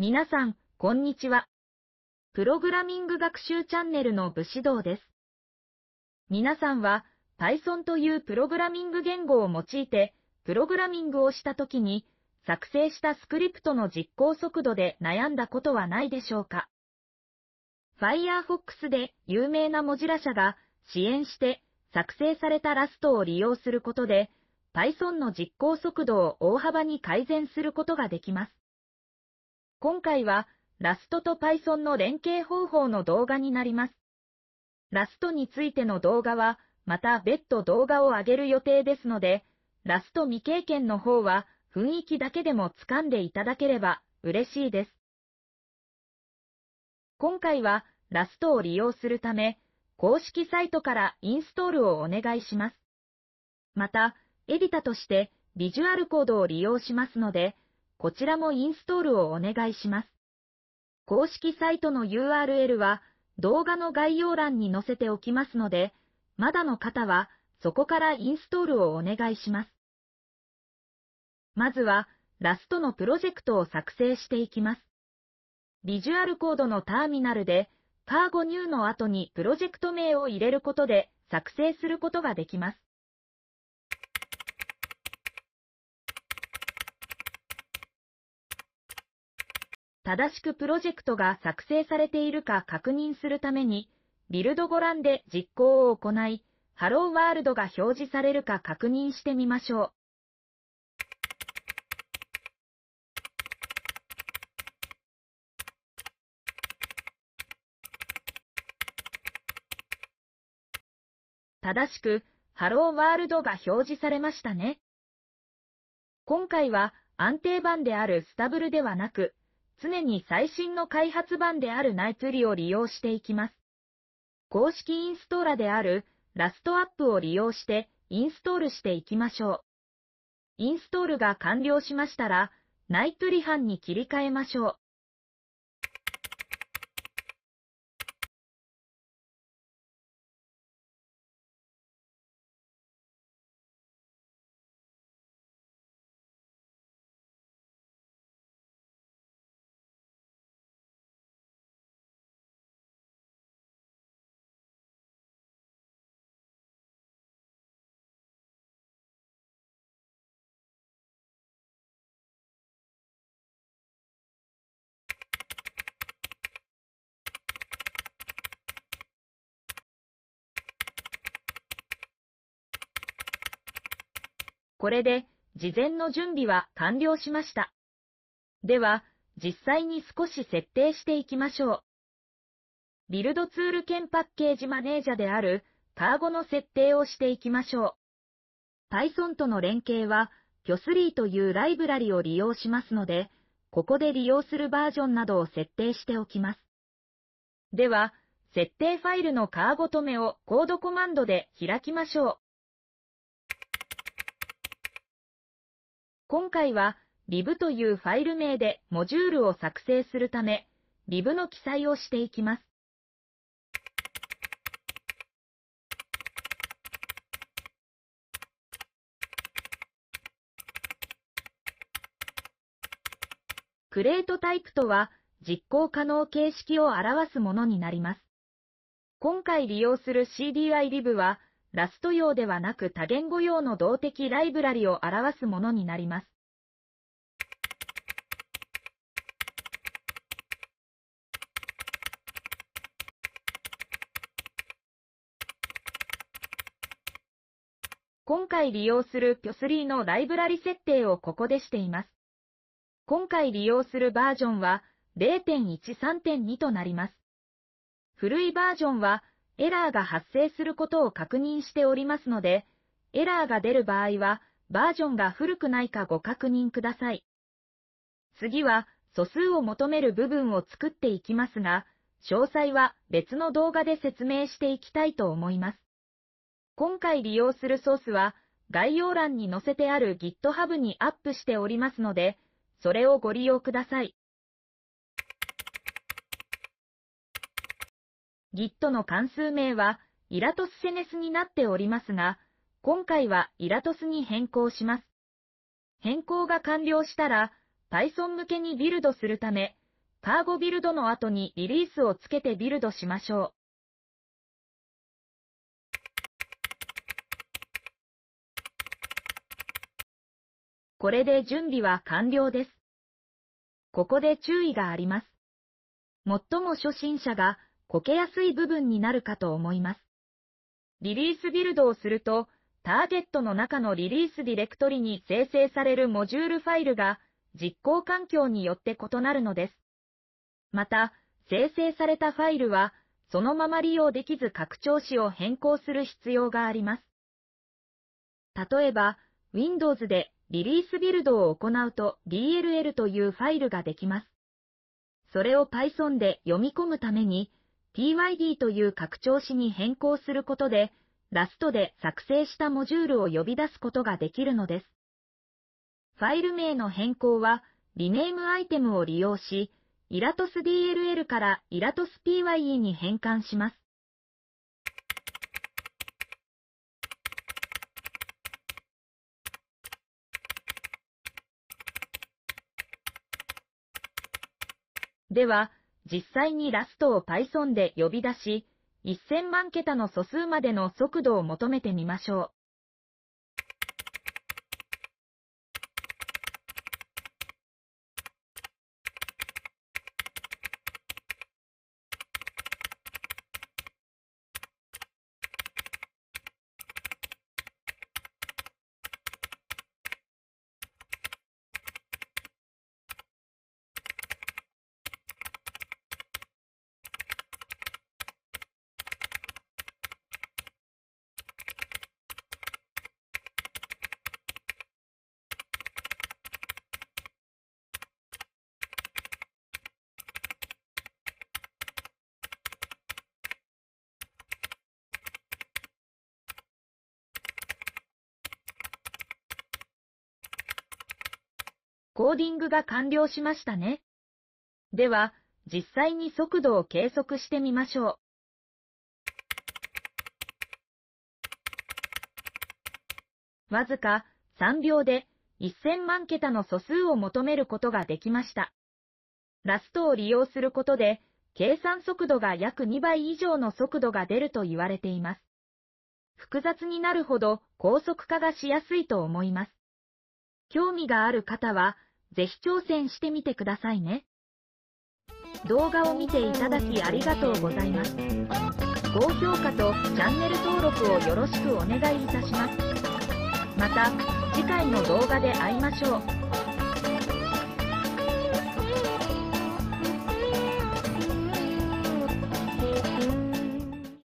皆さん、こんにちは。プログラミング学習チャンネルの武士道です。皆さんは Python というプログラミング言語を用いて、プログラミングをした時に、作成したスクリプトの実行速度で悩んだことはないでしょうか ?Firefox で有名なモジュラ社が支援して作成されたラストを利用することで、Python の実行速度を大幅に改善することができます。今回はラストと Python の連携方法の動画になります。ラストについての動画は、また別途動画を上げる予定ですので、ラスト未経験の方は雰囲気だけでも掴んでいただければ嬉しいです。今回はラストを利用するため、公式サイトからインストールをお願いします。また、エディタとしてビジュアルコードを利用しますので、こちらもインストールをお願いします。公式サイトの URL は動画の概要欄に載せておきますので、まだの方はそこからインストールをお願いします。まずは、ラストのプロジェクトを作成していきます。ビジュアルコードのターミナルで、カーゴニューの後にプロジェクト名を入れることで作成することができます。正しくプロジェクトが作成されているか確認するために、ビルドご覧で実行を行い、ハローワールドが表示されるか確認してみましょう。正しく、ハローワールドが表示されましたね。今回は安定版であるスタブルではなく、常に最新の開発版であるナイプリを利用していきます。公式インストーラであるラストアップを利用してインストールしていきましょう。インストールが完了しましたら、ナイプリ班に切り替えましょう。これで、事前の準備は完了しました。では、実際に少し設定していきましょう。ビルドツール兼パッケージマネージャであるターゴの設定をしていきましょう。Python との連携は、キョスリーというライブラリを利用しますので、ここで利用するバージョンなどを設定しておきます。では、設定ファイルのカーゴ止めをコードコマンドで開きましょう。今回は lib というファイル名でモジュールを作成するため lib の記載をしていきます。クレートタイプとは実行可能形式を表すものになります。今回利用する CDI lib はラスト用ではなく多言語用の動的ライブラリを表すものになります。今回利用する p o 3のライブラリ設定をここでしています。今回利用するバージョンは0.13.2となります。古いバージョンはエラーが発生することを確認しておりますので、エラーが出る場合は、バージョンが古くないかご確認ください。次は、素数を求める部分を作っていきますが、詳細は別の動画で説明していきたいと思います。今回利用するソースは、概要欄に載せてある GitHub にアップしておりますので、それをご利用ください。Git の関数名はイラトスセネスになっておりますが、今回はイラトスに変更します。変更が完了したら、Python 向けにビルドするため、カーゴビルドの後にリリースをつけてビルドしましょう。これで準備は完了です。ここで注意があります。最も初心者がこけやすい部分になるかと思います。リリースビルドをすると、ターゲットの中のリリースディレクトリに生成されるモジュールファイルが実行環境によって異なるのです。また、生成されたファイルはそのまま利用できず拡張子を変更する必要があります。例えば、Windows でリリースビルドを行うと DLL というファイルができます。それを Python で読み込むために p y d という拡張子に変更することで、ラストで作成したモジュールを呼び出すことができるのです。ファイル名の変更は、リネームアイテムを利用し、イラトス DLL からイラトス PYE に変換します。では、実際にラストを Python で呼び出し、1000万桁の素数までの速度を求めてみましょう。コーディングが完了しましたね。では、実際に速度を計測してみましょう。わずか3秒で1000万桁の素数を求めることができました。ラストを利用することで、計算速度が約2倍以上の速度が出ると言われています。複雑になるほど高速化がしやすいと思います。興味がある方は、ぜひ挑戦してみてくださいね。動画を見ていただきありがとうございます。高評価とチャンネル登録をよろしくお願いいたします。また、次回の動画で会いましょう。